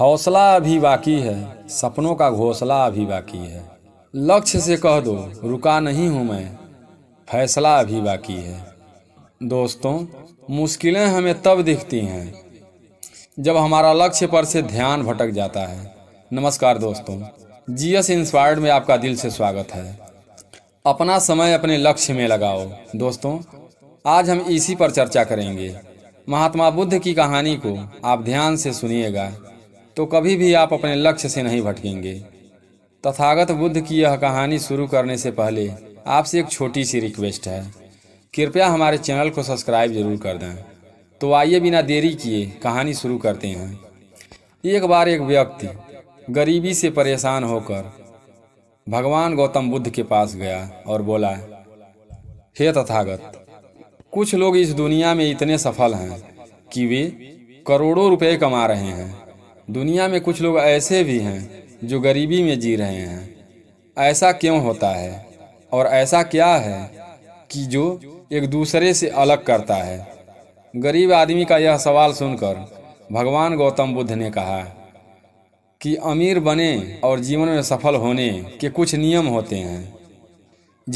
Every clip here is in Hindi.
हौसला अभी बाकी है सपनों का घोसला अभी बाकी है लक्ष्य से कह दो रुका नहीं हूँ मैं फैसला अभी बाकी है दोस्तों मुश्किलें हमें तब दिखती हैं जब हमारा लक्ष्य पर से ध्यान भटक जाता है नमस्कार दोस्तों जी एस इंस्पायर्ड में आपका दिल से स्वागत है अपना समय अपने लक्ष्य में लगाओ दोस्तों आज हम इसी पर चर्चा करेंगे महात्मा बुद्ध की कहानी को आप ध्यान से सुनिएगा तो कभी भी आप अपने लक्ष्य से नहीं भटकेंगे तथागत बुद्ध की यह कहानी शुरू करने से पहले आपसे एक छोटी सी रिक्वेस्ट है कृपया हमारे चैनल को सब्सक्राइब जरूर कर दें तो आइए बिना देरी किए कहानी शुरू करते हैं एक बार एक व्यक्ति गरीबी से परेशान होकर भगवान गौतम बुद्ध के पास गया और बोला हे तथागत कुछ लोग इस दुनिया में इतने सफल हैं कि वे करोड़ों रुपए कमा रहे हैं दुनिया में कुछ लोग ऐसे भी हैं जो गरीबी में जी रहे हैं ऐसा क्यों होता है और ऐसा क्या है कि जो एक दूसरे से अलग करता है गरीब आदमी का यह सवाल सुनकर भगवान गौतम बुद्ध ने कहा कि अमीर बने और जीवन में सफल होने के कुछ नियम होते हैं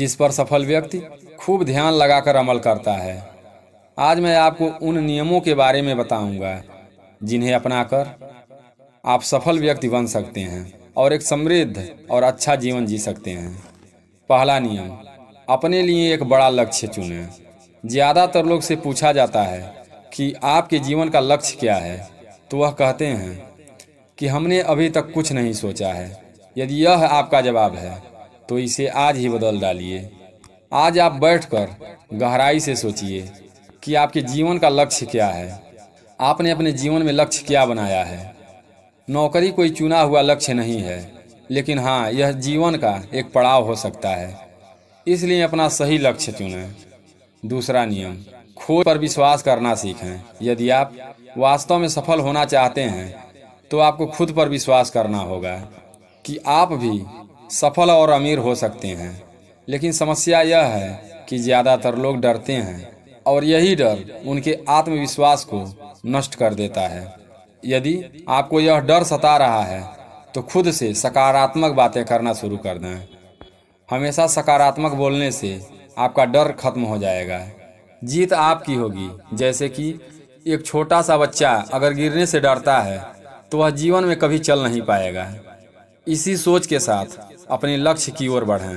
जिस पर सफल व्यक्ति खूब ध्यान लगाकर अमल करता है आज मैं आपको उन नियमों के बारे में बताऊंगा जिन्हें अपनाकर आप सफल व्यक्ति बन सकते हैं और एक समृद्ध और अच्छा जीवन जी सकते हैं पहला नियम अपने लिए एक बड़ा लक्ष्य चुनें ज़्यादातर लोग से पूछा जाता है कि आपके जीवन का लक्ष्य क्या है तो वह कहते हैं कि हमने अभी तक कुछ नहीं सोचा है यदि यह आपका जवाब है तो इसे आज ही बदल डालिए आज आप बैठकर गहराई से सोचिए कि आपके जीवन का लक्ष्य क्या है आपने अपने जीवन में लक्ष्य क्या बनाया है नौकरी कोई चुना हुआ लक्ष्य नहीं है लेकिन हाँ यह जीवन का एक पड़ाव हो सकता है इसलिए अपना सही लक्ष्य चुनें दूसरा नियम खोज पर विश्वास करना सीखें यदि आप वास्तव में सफल होना चाहते हैं तो आपको खुद पर विश्वास करना होगा कि आप भी सफल और अमीर हो सकते हैं लेकिन समस्या यह है कि ज़्यादातर लोग डरते हैं और यही डर उनके आत्मविश्वास को नष्ट कर देता है यदि आपको यह डर सता रहा है तो खुद से सकारात्मक बातें करना शुरू कर दें हमेशा सकारात्मक बोलने से आपका डर खत्म हो जाएगा जीत आपकी होगी जैसे कि एक छोटा सा बच्चा अगर गिरने से डरता है तो वह जीवन में कभी चल नहीं पाएगा इसी सोच के साथ अपने लक्ष्य की ओर बढ़ें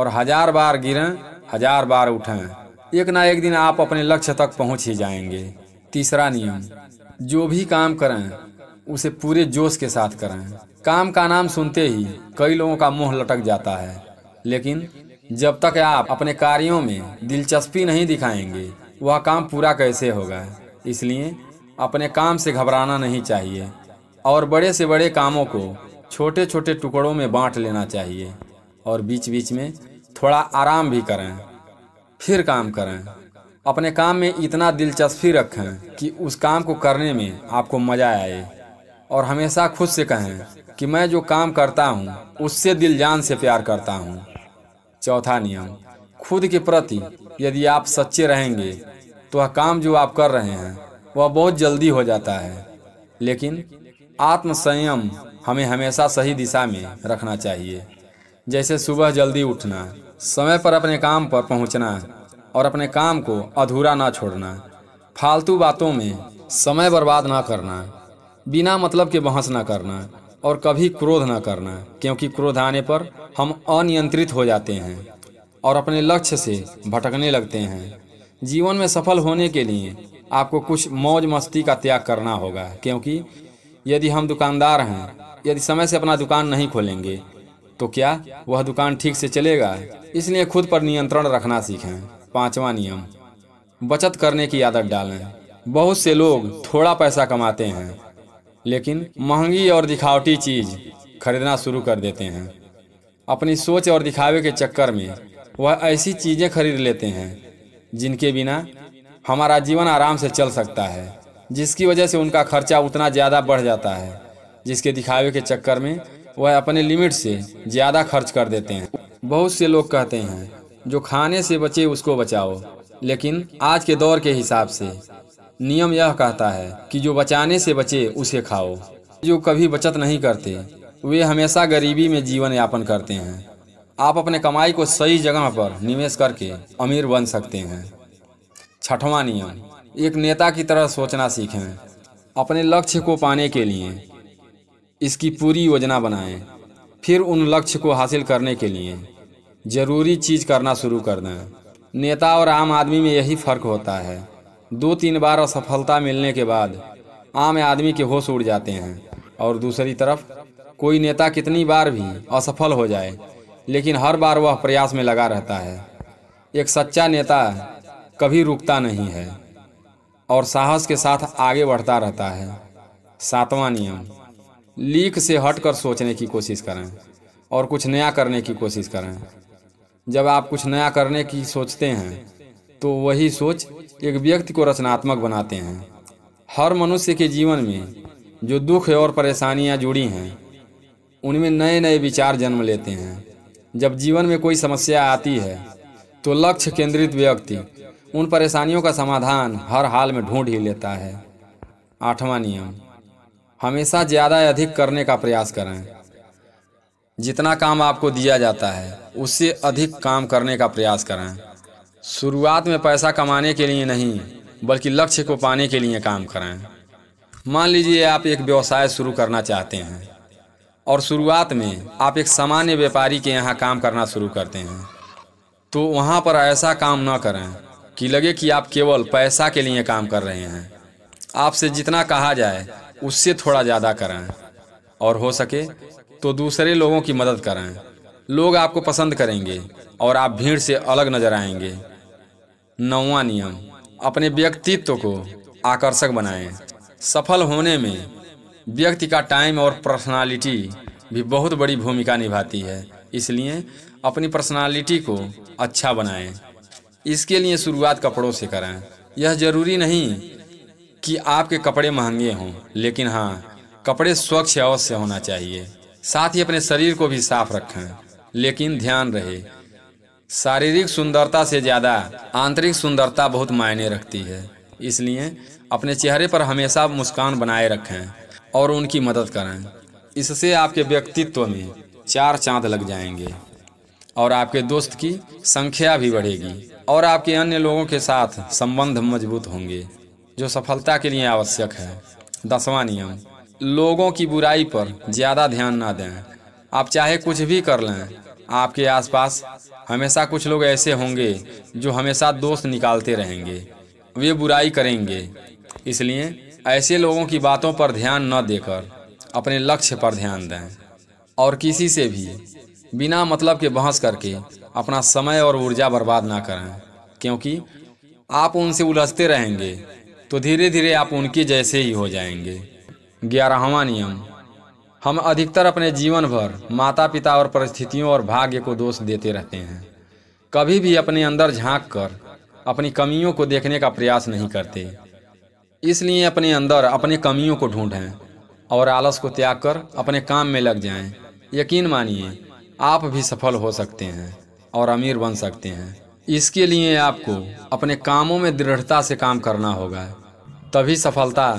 और हजार बार गिरें हजार बार उठें एक ना एक दिन आप अपने लक्ष्य तक पहुंच ही जाएंगे तीसरा नियम जो भी काम करें उसे पूरे जोश के साथ करें काम का नाम सुनते ही कई लोगों का मुंह लटक जाता है लेकिन जब तक आप अपने कार्यों में दिलचस्पी नहीं दिखाएंगे वह काम पूरा कैसे होगा इसलिए अपने काम से घबराना नहीं चाहिए और बड़े से बड़े कामों को छोटे छोटे टुकड़ों में बांट लेना चाहिए और बीच बीच में थोड़ा आराम भी करें फिर काम करें अपने काम में इतना दिलचस्पी रखें कि उस काम को करने में आपको मज़ा आए और हमेशा खुद से कहें कि मैं जो काम करता हूँ उससे दिल जान से प्यार करता हूँ चौथा नियम खुद के प्रति यदि आप सच्चे रहेंगे तो वह काम जो आप कर रहे हैं वह बहुत जल्दी हो जाता है लेकिन आत्मसंयम हमें हमेशा सही दिशा में रखना चाहिए जैसे सुबह जल्दी उठना समय पर अपने काम पर पहुंचना और अपने काम को अधूरा ना छोड़ना फालतू बातों में समय बर्बाद ना करना बिना मतलब के बहस ना करना और कभी क्रोध ना करना क्योंकि क्रोध आने पर हम अनियंत्रित हो जाते हैं और अपने लक्ष्य से भटकने लगते हैं जीवन में सफल होने के लिए आपको कुछ मौज मस्ती का त्याग करना होगा क्योंकि यदि हम दुकानदार हैं यदि समय से अपना दुकान नहीं खोलेंगे तो क्या वह दुकान ठीक से चलेगा इसलिए खुद पर नियंत्रण रखना सीखें पांचवा नियम बचत करने की आदत डालें बहुत से लोग थोड़ा पैसा कमाते हैं लेकिन महंगी और दिखावटी चीज़ खरीदना शुरू कर देते हैं अपनी सोच और दिखावे के चक्कर में वह ऐसी चीज़ें खरीद लेते हैं जिनके बिना हमारा जीवन आराम से चल सकता है जिसकी वजह से उनका खर्चा उतना ज़्यादा बढ़ जाता है जिसके दिखावे के चक्कर में वह अपने लिमिट से ज़्यादा खर्च कर देते हैं बहुत से लोग कहते हैं जो खाने से बचे उसको बचाओ लेकिन आज के दौर के हिसाब से नियम यह कहता है कि जो बचाने से बचे उसे खाओ जो कभी बचत नहीं करते वे हमेशा गरीबी में जीवन यापन करते हैं आप अपने कमाई को सही जगह पर निवेश करके अमीर बन सकते हैं छठवां नियम एक नेता की तरह सोचना सीखें अपने लक्ष्य को पाने के लिए इसकी पूरी योजना बनाएं फिर उन लक्ष्य को हासिल करने के लिए ज़रूरी चीज़ करना शुरू कर दें नेता और आम आदमी में यही फ़र्क होता है दो तीन बार असफलता मिलने के बाद आम आदमी के होश उड़ जाते हैं और दूसरी तरफ कोई नेता कितनी बार भी असफल हो जाए लेकिन हर बार वह प्रयास में लगा रहता है एक सच्चा नेता कभी रुकता नहीं है और साहस के साथ आगे बढ़ता रहता है सातवां नियम लीक से हटकर सोचने की कोशिश करें और कुछ नया करने की कोशिश करें जब आप कुछ नया करने की सोचते हैं तो वही सोच एक व्यक्ति को रचनात्मक बनाते हैं हर मनुष्य के जीवन में जो दुख और परेशानियां जुड़ी हैं उनमें नए नए विचार जन्म लेते हैं जब जीवन में कोई समस्या आती है तो लक्ष्य केंद्रित व्यक्ति उन परेशानियों का समाधान हर हाल में ढूंढ ही लेता है आठवां नियम हमेशा ज़्यादा अधिक करने का प्रयास करें जितना काम आपको दिया जाता है उससे अधिक काम करने का प्रयास करें शुरुआत में पैसा कमाने के लिए नहीं बल्कि लक्ष्य को पाने के लिए काम करें मान लीजिए आप एक व्यवसाय शुरू करना चाहते हैं और शुरुआत में आप एक सामान्य व्यापारी के यहाँ काम करना शुरू करते हैं तो वहाँ पर ऐसा काम न करें कि लगे कि आप केवल पैसा के लिए काम कर रहे हैं आपसे जितना कहा जाए उससे थोड़ा ज़्यादा करें और हो सके तो दूसरे लोगों की मदद करें लोग आपको पसंद करेंगे और आप भीड़ से अलग नजर आएंगे नौवा नियम अपने व्यक्तित्व को आकर्षक बनाएं सफल होने में व्यक्ति का टाइम और पर्सनालिटी भी बहुत बड़ी भूमिका निभाती है इसलिए अपनी पर्सनालिटी को अच्छा बनाएं इसके लिए शुरुआत कपड़ों से करें यह जरूरी नहीं कि आपके कपड़े महंगे हों लेकिन हाँ कपड़े स्वच्छ अवश्य होना चाहिए साथ ही अपने शरीर को भी साफ रखें लेकिन ध्यान रहे शारीरिक सुंदरता से ज़्यादा आंतरिक सुंदरता बहुत मायने रखती है इसलिए अपने चेहरे पर हमेशा मुस्कान बनाए रखें और उनकी मदद करें इससे आपके व्यक्तित्व में चार चांद लग जाएंगे और आपके दोस्त की संख्या भी बढ़ेगी और आपके अन्य लोगों के साथ संबंध मजबूत होंगे जो सफलता के लिए आवश्यक है दसवां नियम लोगों की बुराई पर ज़्यादा ध्यान ना दें आप चाहे कुछ भी कर लें आपके आसपास हमेशा कुछ लोग ऐसे होंगे जो हमेशा दोस्त निकालते रहेंगे वे बुराई करेंगे इसलिए ऐसे लोगों की बातों पर ध्यान न देकर अपने लक्ष्य पर ध्यान दें और किसी से भी बिना मतलब के बहस करके अपना समय और ऊर्जा बर्बाद ना करें क्योंकि आप उनसे उलझते रहेंगे तो धीरे धीरे आप उनके जैसे ही हो जाएंगे ग्यारहवा नियम हम अधिकतर अपने जीवन भर माता पिता और परिस्थितियों और भाग्य को दोष देते रहते हैं कभी भी अपने अंदर झांक कर अपनी कमियों को देखने का प्रयास नहीं करते इसलिए अपने अंदर अपनी कमियों को ढूंढें और आलस को त्याग कर अपने काम में लग जाएं। यकीन मानिए आप भी सफल हो सकते हैं और अमीर बन सकते हैं इसके लिए आपको अपने कामों में दृढ़ता से काम करना होगा तभी सफलता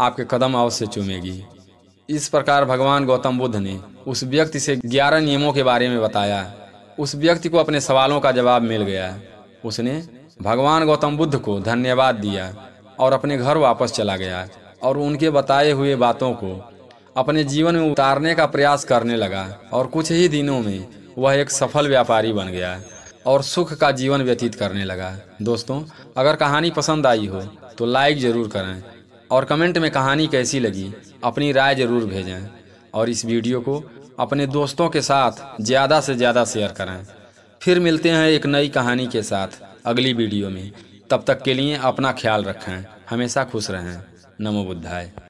आपके कदम अवश्य चूमेगी इस प्रकार भगवान गौतम बुद्ध ने उस व्यक्ति से ग्यारह नियमों के बारे में बताया उस व्यक्ति को अपने सवालों का जवाब मिल गया उसने भगवान गौतम बुद्ध को धन्यवाद दिया और अपने घर वापस चला गया और उनके बताए हुए बातों को अपने जीवन में उतारने का प्रयास करने लगा और कुछ ही दिनों में वह एक सफल व्यापारी बन गया और सुख का जीवन व्यतीत करने लगा दोस्तों अगर कहानी पसंद आई हो तो लाइक ज़रूर करें और कमेंट में कहानी कैसी लगी अपनी राय ज़रूर भेजें और इस वीडियो को अपने दोस्तों के साथ ज़्यादा से ज़्यादा शेयर करें फिर मिलते हैं एक नई कहानी के साथ अगली वीडियो में तब तक के लिए अपना ख्याल रखें हमेशा खुश रहें नमो बुद्धाय